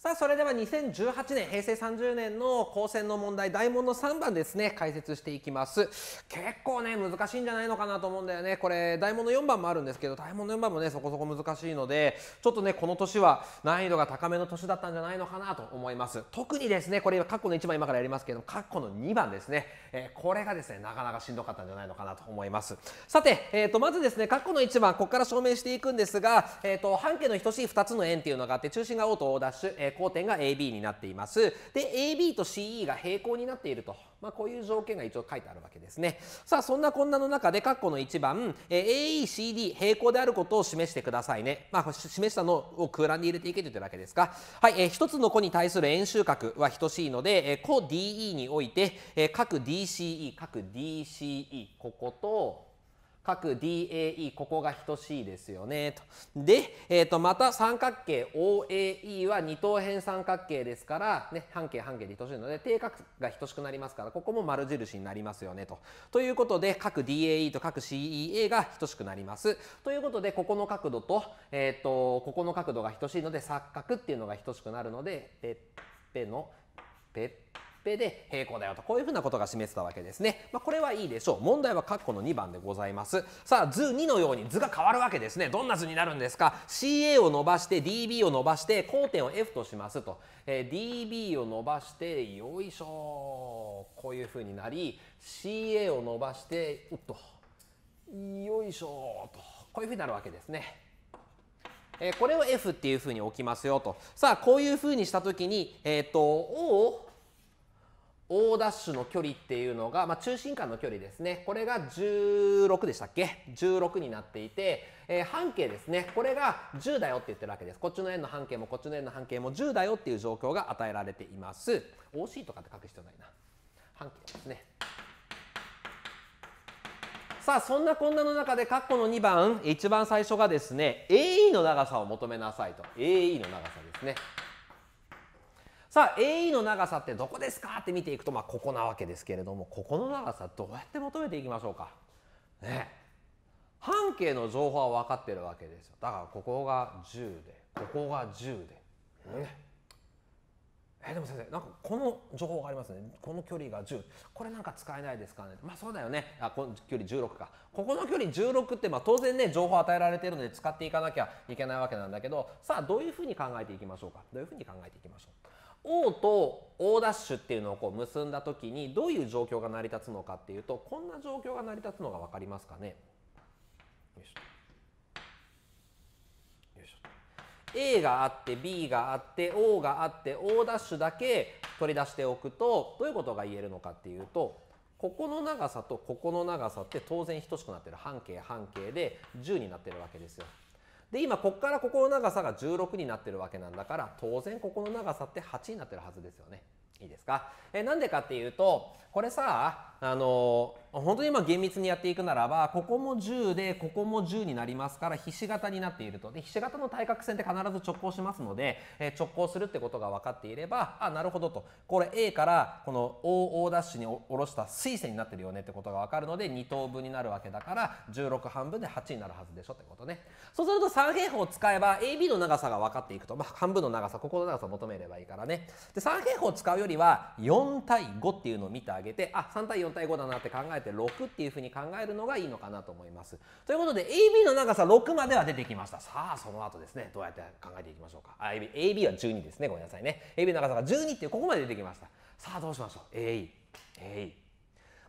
さあそれでは2018年平成30年の高専の問題大問の3番ですね解説していきます結構ね難しいんじゃないのかなと思うんだよねこれ大問の4番もあるんですけど大問の4番もねそこそこ難しいのでちょっとねこの年は難易度が高めの年だったんじゃないのかなと思います特にですねこれ過去の1番今からやりますけど括弧の2番ですね、えー、これがですねなかなかしんどかったんじゃないのかなと思いますさて、えー、とまずですね括弧の1番ここから証明していくんですが、えー、と半径の等しい2つの円っていうのがあって中心が O と O' 交点が AB になっています。で、AB と CE が平行になっていると。まあ、こういう条件が一応書いてあるわけですね。さあ、そんなこんなの中で、括弧の1番、え AE、CD、平行であることを示してくださいね。まあ、示したのを空欄に入れていけというわけですが、はい、え1つの子に対する円周角は等しいので、え DE において、え各 DCE、各 DCE、ここと、各 DAE ここが等しいですよねと。で、えーと、また三角形 OAE は二等辺三角形ですから、ね、半径半径に等しいので定角が等しくなりますからここも丸印になりますよねと。ということで各 DAE と各 CEA が等しくなります。ということでここの角度と,、えーと、とここの角度が等しいので錯角っていうのが等しくなるのでペッペのペッペべで平行だよとこういうふうなことが示せたわけですね、まあ、これはいいでしょう問題は括弧の2番でございますさあ図2のように図が変わるわけですねどんな図になるんですか CA を伸ばして DB を伸ばして交点を F としますと、えー、DB を伸ばしてよいしょこういうふうになり CA を伸ばしてうっとよいしょとこういうふうになるわけですね。えー、これを F っていうふうに置きますよと。さあ、こういうふうにしたときに、えっ、と、O を大ダッシュの距離っていうのが、まあ、中心間の距離ですねこれが16でしたっけ16になっていて、えー、半径ですねこれが10だよって言ってるわけですこっちの円の半径もこっちの円の半径も10だよっていう状況が与えられています OC とかって書く必要ないな半径ですねさあそんなこんなの中で括弧の2番一番最初がですね AE の長さを求めなさいと AE の長さですねさあ AE の長さってどこですかって見ていくと、まあ、ここなわけですけれどもここの長さどうやって求めていきましょうか。ね半径の情報は分かってるわけですよだからここが10でここが10で。ねえでも先生なんかこの情報がありますねこの距離が10これなんか使えないですかねまあそうだよねあこの距離16かここの距離16ってまあ当然ね情報与えられているので使っていかなきゃいけないわけなんだけどさあどういうふうに考えていきましょうかどういうふうに考えていきましょう O と O ダッシュっていうのをこう結んだ時にどういう状況が成り立つのかっていうとこんな状況が成り立つのが分かりますかねよいしょ。A があって B があって O があって O' ダッシュだけ取り出しておくとどういうことが言えるのかっていうとここの長さとここの長さって当然等しくなってる半径半径で10になってるわけですよ。で今ここからここの長さが16になってるわけなんだから当然ここの長さって8になってるはずですよね。いいですかえなんでかっていうとこれさあのー本当に今厳密にやっていくならばここも10でここも10になりますからひし形になっているとでひし形の対角線って必ず直行しますので、え直行するってことが分かっていればあなるほどとこれ A からこの OO' ダッシュに下ろした水線になってるよねってことが分かるので2等分になるわけだから16半分で8になるはずでしょってことねそうすると三平方を使えば AB の長さが分かっていくと、まあ、半分の長さここの長さを求めればいいからねで三平方を使うよりは4対5っていうのを見てあげてあ3対4対5だなって考ええて6っていうふうに考えるのがいいのかなと思います。ということで AB の長さ6までは出てきました。さあその後ですねどうやって考えていきましょうか。あ AB, AB は12ですねごめんなさいね。AB の長さが12っていうここまで出てきました。さあどうしましょう。AE。AE。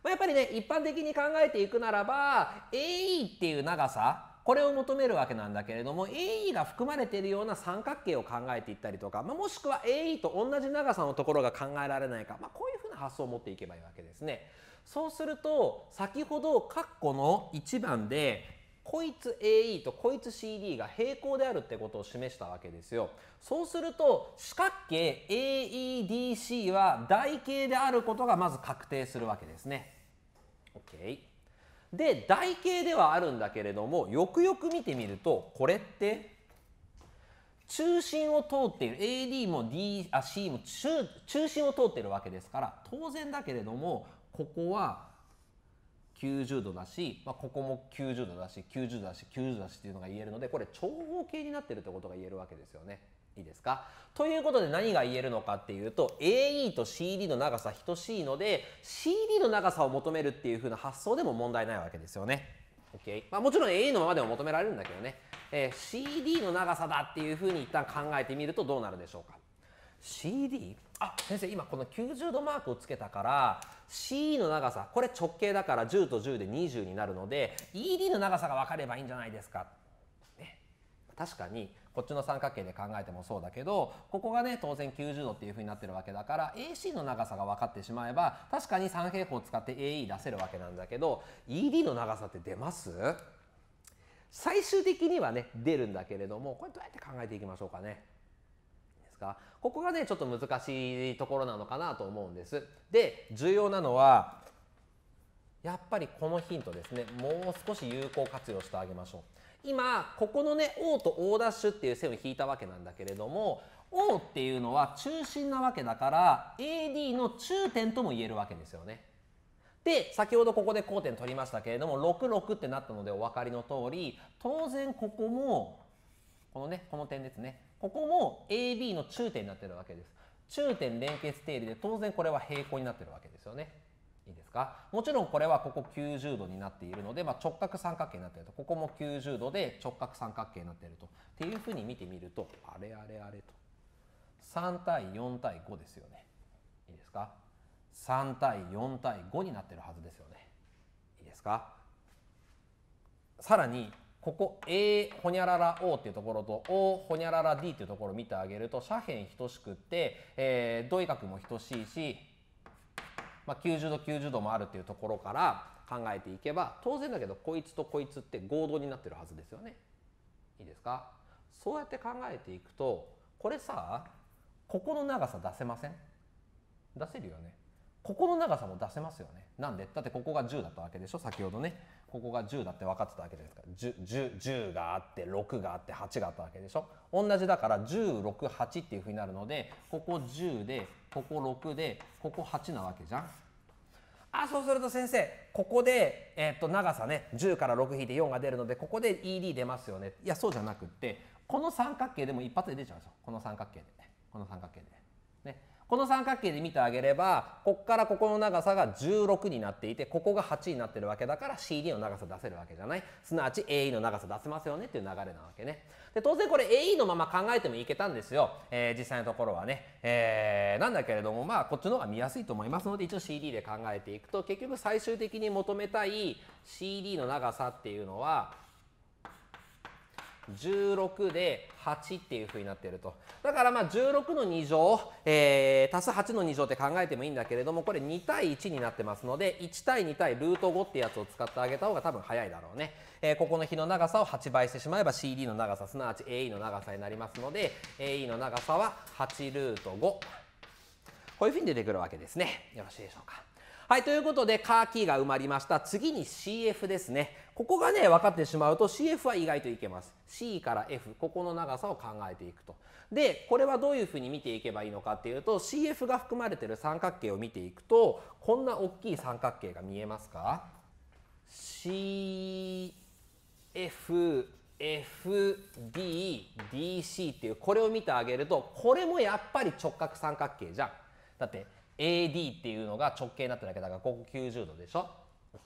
まあ、やっぱりね一般的に考えていくならば AE っていう長さこれを求めるわけなんだけれども AE が含まれているような三角形を考えていったりとか、まあ、もしくは AE と同じ長さのところが考えられないか、まあ、こういうふうな発想を持っていけばいいわけですね。そうすると先ほど括弧の1番でこいつ AE とこいつ CD が平行であるってことを示したわけですよ。そうすると四角形 AEDC は台形であることがまず確定するわけですね。OK、で台形ではあるんだけれどもよくよく見てみるとこれって中心を通っている AD も D あ C も中心を通っているわけですから当然だけれどもここは90度だし、まあ、ここも90度だし90度だし90度だしっていうのが言えるのでこれ長方形になってるってことが言えるわけですよね。いいですかということで何が言えるのかっていうと AE と CD の長さ等しいので CD の長さを求めるっていう風な発想でも問題ないわけですよね。OK まあ、もちろん AE のままでも求められるんだけどね、えー、CD の長さだっていう風に一旦考えてみるとどうなるでしょうか。CD? あ先生今この90度マークをつけたから C の長さこれ直径だから10と10で20になるので ED の長さが分かればいいんじゃないですか。ね、確かにこっちの三角形で考えてもそうだけどここがね当然90度っていうふうになってるわけだから AC の長さが分かってしまえば確かに三平方を使って AE 出せるわけなんだけど ED の長さって出ます最終的にはね出るんだけれどもこれどうやって考えていきましょうかね。かここがねちょっと難しいところなのかなと思うんですで重要なのはやっぱりこのヒントですねもう少し有効活用してあげましょう今ここのね O と O' っていう線を引いたわけなんだけれども O っていうのは中心なわけだから AD の中点とも言えるわけですよね。で先ほどここで交点取りましたけれども66ってなったのでお分かりの通り当然ここもこのねこの点ですねここも AB の中点になってるわけです。中点連結定理で当然これは平行になってるわけですよね。いいですかもちろんこれはここ90度になっているので、まあ、直角三角形になっているとここも90度で直角三角形になっているとっていうふうに見てみるとあれあれあれと3対4対5ですよねいいですか3対4対5になってるはずですよねいいですかさらにここ A ほにゃらら O っていうところと O ほにゃらら D っていうところを見てあげると斜辺等しくって、えー、同位角も等しいし、まあ、90度90度もあるっていうところから考えていけば当然だけどこいつとこいつって合同になってるはずですよね。いいですかそうやって考えていくとこれさここの長さ出せません出せるよね。ここの長さも出せますよね。なんでだってここが10だったわけでしょ先ほどね。ここが10だって分かってたわけじゃないですか 10, 10, 10があって6があって8があったわけでしょ同じだから168っていうふうになるのでここ10でここ6でここ8なわけじゃんあそうすると先生ここで、えー、っと長さね10から6引いて4が出るのでここで ED 出ますよねいやそうじゃなくってこの三角形でも一発で出ちゃうんですよこの三角形でこの三角形で。この三角形で見てあげればこっからここの長さが16になっていてここが8になってるわけだから CD の長さ出せるわけじゃないすなわち AE の長さ出せますよねっていう流れなわけねで当然これ AE のまま考えてもいけたんですよ、えー、実際のところはね、えー、なんだけれどもまあこっちの方が見やすいと思いますので一応 CD で考えていくと結局最終的に求めたい CD の長さっていうのは16で8っていうふうになっていると。だからまあ16の2乗、えー、足す8の2乗って考えてもいいんだけれども、これ2対1になってますので、1対2対ルート5ってやつを使ってあげた方が多分早いだろうね。えー、ここの比の長さを8倍してしまえば CD の長さ、すなわち AE の長さになりますので、AE の長さは8ルート5。こういうふうに出てくるわけですね。よろしいでしょうか。はい、ということで、カーキーが埋まりました。次に CF ですね。ここがね、分かってしまうと CF は意外といけます。C から F、ここの長さを考えていくと。で、これはどういうふうに見ていけばいいのかっていうと、CF が含まれている三角形を見ていくと、こんな大きい三角形が見えますか ?CF、FD、DC っていう、これを見てあげると、これもやっぱり直角三角形じゃん。だって、AD っていうのが直径になってるだけだからここ90度でしょ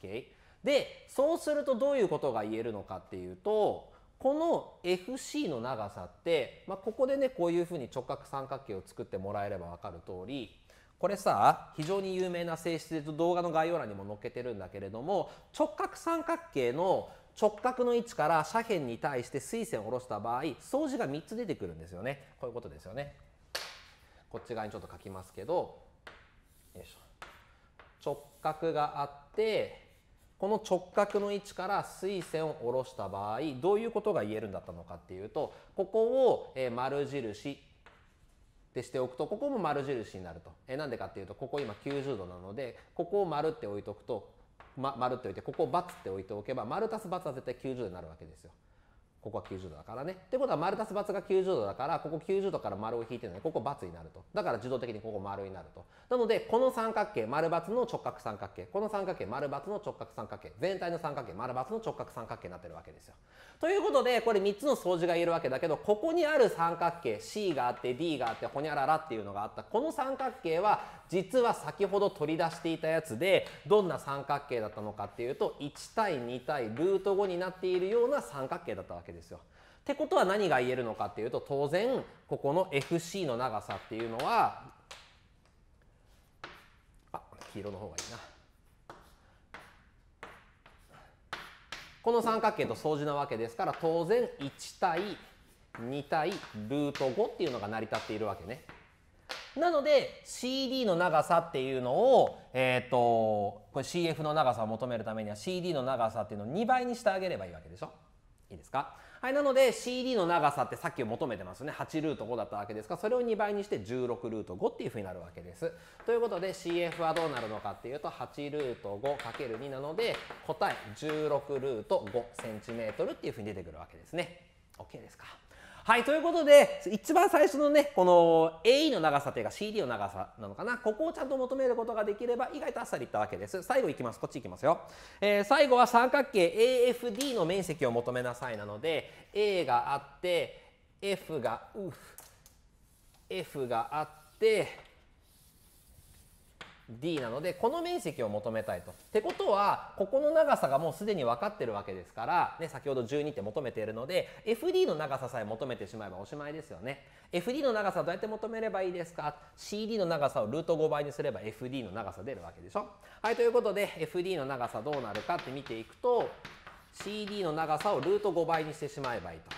?OK? でそうするとどういうことが言えるのかっていうとこの FC の長さって、まあ、ここでねこういうふうに直角三角形を作ってもらえれば分かる通りこれさ非常に有名な性質で動画の概要欄にも載っけてるんだけれども直角三角形の直角の位置から斜辺に対して垂線を下ろした場合相似が3つ出てくるんですよねこういうことですよねこっち側にちょっと書きますけど直角があってこの直角の位置から垂線を下ろした場合どういうことが言えるんだったのかっていうとここを、え丸印ってしておくとここも丸印になると。えなんでかっていうとここ今90度なのでここを丸って置いておくと、ま、丸っておいてここを×って置いておけば丸足す×は絶対90度になるわけですよ。ここは90度だからね。ってことは丸たす×が90度だから、ここ90度から丸を引いてるので、ここ×になると。だから自動的にここ丸になると。なので、この三角形、丸×の直角三角形。この三角形、丸×の直角三角形。全体の三角形、丸×の直角三角形になってるわけですよ。ということで、これ3つの相似が言えるわけだけど、ここにある三角形、C があって、D があって、ほにゃららっていうのがあった。この三角形は、実は先ほど取り出していたやつでどんな三角形だったのかっていうと1対2対ルート5になっているような三角形だったわけですよ。ってことは何が言えるのかっていうと当然ここの FC の長さっていうのはあ黄色の方がいいな。この三角形と相似なわけですから当然1対2対ルート5っていうのが成り立っているわけね。なので CD の長さっていうのを、えーと、これ CF の長さを求めるためには CD の長さっていうのを2倍にしてあげればいいわけでしょいいですかはい、なので CD の長さってさっき求めてますね。8ルート5だったわけですが、それを2倍にして16ルート5っていうふうになるわけです。ということで CF はどうなるのかっていうと、8ルート 5×2 なので、答え16ルート 5cm っていうふうに出てくるわけですね。OK ですかはい、ということで、一番最初のね、この AE の長さというか CD の長さなのかな、ここをちゃんと求めることができれば、意外とあっさりいったわけです。最後いきます。こっちいきますよ。えー、最後は三角形 AFD の面積を求めなさいなので、A があって、F が UF、F があって、D なのでこの面積を求めたいと。ってことはここの長さがもうすでに分かってるわけですから、ね、先ほど12って求めているので FD の長ささえ求めてしまえばおしまいですよね。FD の長さどうやって求めればいいですか ?CD の長さをルート5倍にすれば FD の長さ出るわけでしょ。はい、ということで FD の長さどうなるかって見ていくと CD の長さをルート5倍にしてしまえばいいと。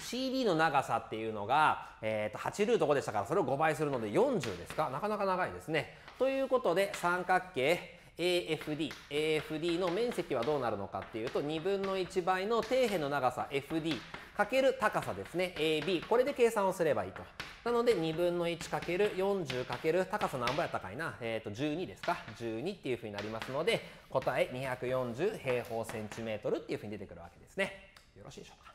CD の長さっていうのが、えー、と8ルート5でしたからそれを5倍するので40ですかなかなか長いですね。ということで三角形 AFD、AFD の面積はどうなるのかっていうと2分の1倍の底辺の長さ FD かける高さですね AB これで計算をすればいいとなので2分の1かける40かける高さ何倍やったかいな、えー、と12ですか12っていうふうになりますので答え240平方センチメートルっていうふうに出てくるわけですねよろしいでしょうか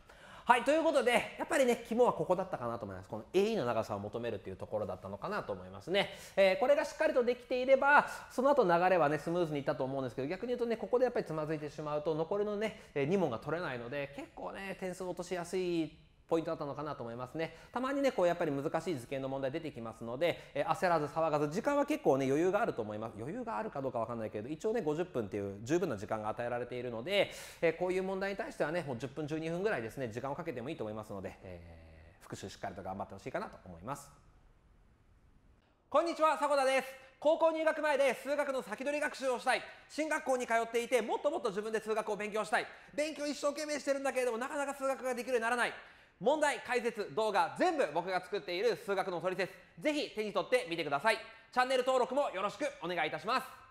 はいということでやっぱりね肝はここだったかなと思いますこの AE の長さを求めるっていうところだったのかなと思いますね、えー、これがしっかりとできていればその後流れはねスムーズにいったと思うんですけど逆に言うとねここでやっぱりつまずいてしまうと残りのね2問が取れないので結構ね点数落としやすいポイントだったのかなと思いますね。たまにね、こうやっぱり難しい図形の問題出てきますので、えー、焦らず騒がず、時間は結構ね、余裕があると思います。余裕があるかどうかわかんないけど、一応ね、50分っていう十分な時間が与えられているので、えー、こういう問題に対してはね、もう10分12分ぐらいですね、時間をかけてもいいと思いますので、えー、復習しっかりと頑張ってほしいかなと思います。こんにちは、迫田です。高校入学前で数学の先取り学習をしたい進学校に通っていてもっともっと自分で数学を勉強したい勉強一生懸命してるんだけれどもなかなか数学ができるようにならない問題、解説、動画、全部僕が作っている数学のトリセツ、ぜひ手に取ってみてください。チャンネル登録もよろしくお願いいたします。